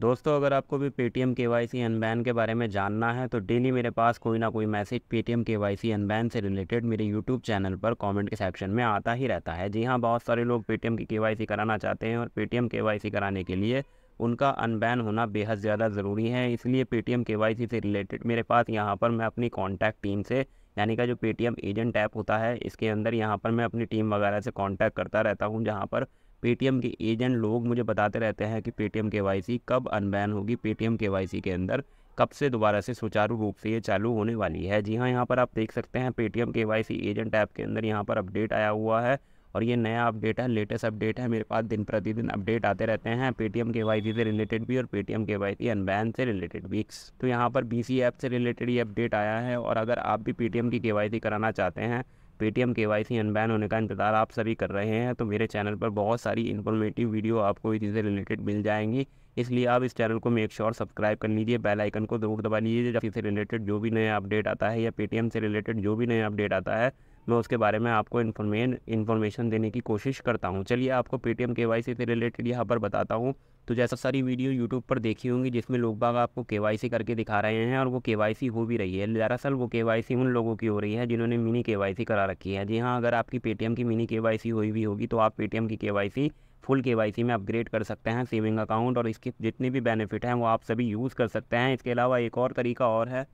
दोस्तों अगर आपको भी Paytm K Y C unban के बारे में जानना है तो डेली मेरे पास कोई ना कोई message Paytm K Y C unban से रिलेटेड मेरे यूट्यूब चैनल पर कमेंट के सेक्शन में आता ही रहता है जी हाँ बहुत सारे लोग पेटीएम की के वाई सी कराना चाहते हैं और पेटीएम के वाई सी कराने के लिए उनका अनबैन होना बेहद ज़्यादा ज़रूरी है इसलिए पेटीएम के वाई सी से रिलेटेड मेरे पास यहाँ पर मैं अपनी कॉन्टैक्ट टीम से यानी का जो पेटीएम एजेंट ऐप होता है इसके अंदर यहाँ पर मैं अपनी टीम वगैरह से कॉन्टैक्ट करता रहता हूँ जहाँ पर पेटीएम के एजेंट लोग मुझे बताते रहते हैं कि पेटीएम के कब अनबैन होगी पेटीएम के के अंदर कब से दोबारा से सुचारू रूप से ये चालू होने वाली है जी हाँ यहाँ पर आप देख सकते हैं पेटीएम के एजेंट ऐप के अंदर यहाँ पर अपडेट आया हुआ है और ये नया अपडेट है लेटेस्ट अपडेट है मेरे पास दिन प्रतिदिन अपडेट आते रहते हैं पेटीएम के वाई से रिलेटेड भी और पेटीएम के वाई अनबैन से रिलेटेड भी तो यहाँ पर बी ऐप से रिलेटेड ये अपडेट आया है और अगर आप भी पेटीएम की के कराना चाहते हैं Paytm K Y C unban होने का इंतज़ार आप सभी कर रहे हैं तो मेरे चैनल पर बहुत सारी इन्फॉर्मेटिव वीडियो आपको इसी से रिलेटेड मिल जाएंगी इसलिए आप इस चैनल को मेक श्योर सब्सक्राइब कर लीजिए बेल आइकन को ज़रूर दबा लीजिए जब इससे रिलेटेड जो भी नया अपडेट आता है या पेटीएम से रिलेटेड जो भी नया अपडेट आता है मैं उसके बारे में आपको इन्फॉर्मेशन देने की कोशिश करता हूँ चलिए आपको पेटीएम के वाई सी से रिलेटेड यहाँ पर बताता हूँ तो जैसा सारी वीडियो यूट्यूब पर देखी होंगी जिसमें लोग बाग आपको के करके दिखा रहे हैं और वो के हो भी रही है दरअसल वो के उन लोगों की हो रही है जिन्होंने मिनी के करा रखी है जी हाँ अगर आपकी पेटीएम की मिनी के हुई भी होगी तो आप पेटीएम की के फुल के में अपग्रेड कर सकते हैं सेविंग अकाउंट और इसके जितने भी बेनिफिट हैं वो आप सभी यूज़ कर सकते हैं इसके अलावा एक और तरीका और है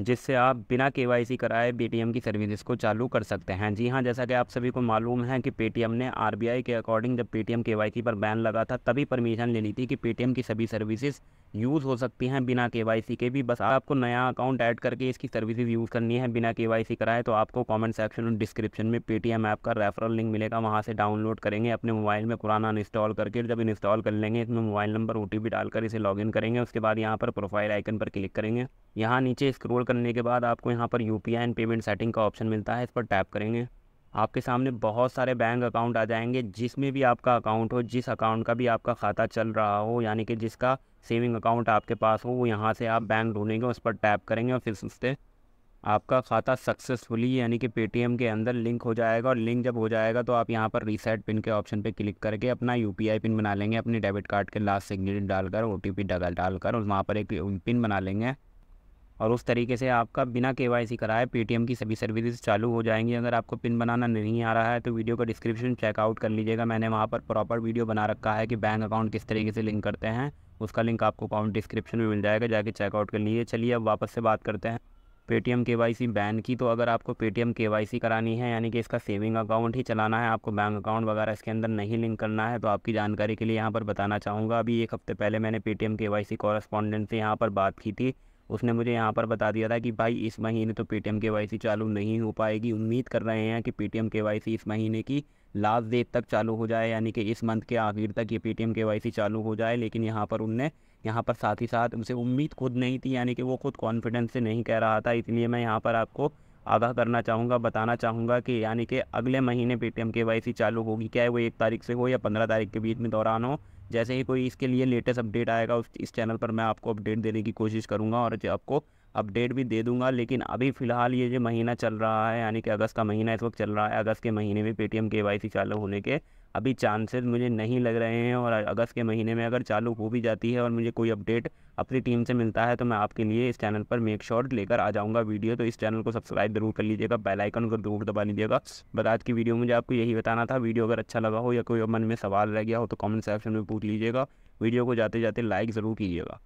जिससे आप बिना के कराए पेटीएम की सर्विसेज को चालू कर सकते हैं जी हाँ जैसा कि आप सभी को मालूम है कि पेटीएम ने आर के अकॉर्डिंग जब पेटीएम केवाईसी पर बैन लगा था तभी परमिशन ले ली थी कि पेटीएम की सभी सर्विसेज यूज़ हो सकती हैं बिना के के भी बस आपको नया अकाउंट ऐड करके इसकी सर्विसेज यूज़ करनी है बिना के कराए तो आपको कॉमेंट सेक्शन और डिस्क्रिप्शन में पेटीएम ऐप का रेफरल लिंक मिलेगा वहाँ से डाउनलोड करेंगे अपने मोबाइल में पुराना इंस्टॉल करके जब इंस्टॉल कर लेंगे इसमें मोबाइल नंबर ओ डालकर इसे लॉगिन करेंगे उसके बाद यहाँ पर प्रोफाइल आइकन पर क्लिक करेंगे यहाँ नीचे स्क्रॉल करने के बाद आपको यहाँ पर U P and payment setting का ऑप्शन मिलता है इस पर टैप करेंगे आपके सामने बहुत सारे बैंक अकाउंट आ जाएंगे जिसमें भी आपका अकाउंट हो जिस अकाउंट का भी आपका खाता चल रहा हो यानी कि जिसका सेविंग अकाउंट आपके पास हो वो यहाँ से आप बैंक ढूंढेंगे उस पर टैप करेंगे और फिर उससे आपका खाता सक्सेसफुली यानी कि पेटीएम के अंदर लिंक हो जाएगा और लिंक जब हो जाएगा तो आप यहाँ पर रीसेट पिन के ऑप्शन पर क्लिक करके अपना यू पिन बना लेंगे अपने डेबिट कार्ड के लास्ट सिग्नेचर डालकर ओ टी डाल डालकर और वहाँ पर एक पिन बना लेंगे और उस तरीके से आपका बिना के वाई सी कराए एम की सभी सर्विसेज चालू हो जाएंगी अगर आपको पिन बनाना नहीं आ रहा है तो वीडियो का डिस्क्रिप्शन चेकआउट कर लीजिएगा मैंने वहाँ पर प्रॉपर वीडियो बना रखा है कि बैंक अकाउंट किस तरीके से लिंक करते हैं उसका लिंक आपको अकाउंट डिस्क्रिप्शन में मिल जाएगा जाके चेकआउट कर लीजिए चलिए अब वापस से बात करते हैं एम के वाई सी बैन की तो अगर आपको एम के वाई सी करानी है यानी कि इसका सेविंग अकाउंट ही चलाना है आपको बैंक अकाउंट वगैरह इसके अंदर नहीं लिंक करना है तो आपकी जानकारी के लिए यहाँ पर बताना चाहूँगा अभी एक हफ्ते पहले मैंने एम के वाई सी कॉरस्पॉन्डेंट से यहाँ पर बात की थी उसने मुझे यहाँ पर बता दिया था कि भाई इस महीने तो पेटीएम के चालू नहीं हो पाएगी उम्मीद कर रहे हैं कि पेटीएम के इस महीने की लास्ट डेट तक चालू हो जाए यानी कि इस मंथ के आखिर तक ये पेटीएम के चालू हो जाए लेकिन यहाँ पर उनने यहाँ पर साथ ही साथ उनसे उम्मीद खुद नहीं थी यानी कि वो खुद कॉन्फिडेंस से नहीं कह रहा था इसलिए मैं यहाँ पर आपको आगाह करना चाहूँगा बताना चाहूँगा कि यानी कि अगले महीने पेटीएम के चालू होगी क्या है वो एक तारीख से हो या पंद्रह तारीख के बीच में दौरान हो जैसे ही कोई इसके लिए लेटेस्ट अपडेट आएगा उस इस चैनल पर मैं आपको अपडेट देने की कोशिश करूँगा और आपको अपडेट भी दे दूंगा लेकिन अभी फ़िलहाल ये जो महीना चल रहा है यानी कि अगस्त का महीना इस वक्त चल रहा है अगस्त के महीने में पेटीएम के वाई चालू होने के अभी चांसेस मुझे नहीं लग रहे हैं और अगस्त के महीने में अगर चालू हो भी जाती है और मुझे कोई अपडेट अपनी टीम से मिलता है तो मैं आपके लिए इस चैनल पर मेक शॉर्ट लेकर आ जाऊंगा वीडियो तो इस चैनल को सब्सक्राइब जरूर कर लीजिएगा बेल आइकन को जरूर दबा लीजिएगा बट आज की वीडियो मुझे आपको यही बताना था वीडियो अगर अच्छा लगा हो या कोई मन में सवाल रह गया हो तो कॉमेंट सेक्शन में पूछ लीजिएगा वीडियो को जाते जाते लाइक ज़रूर कीजिएगा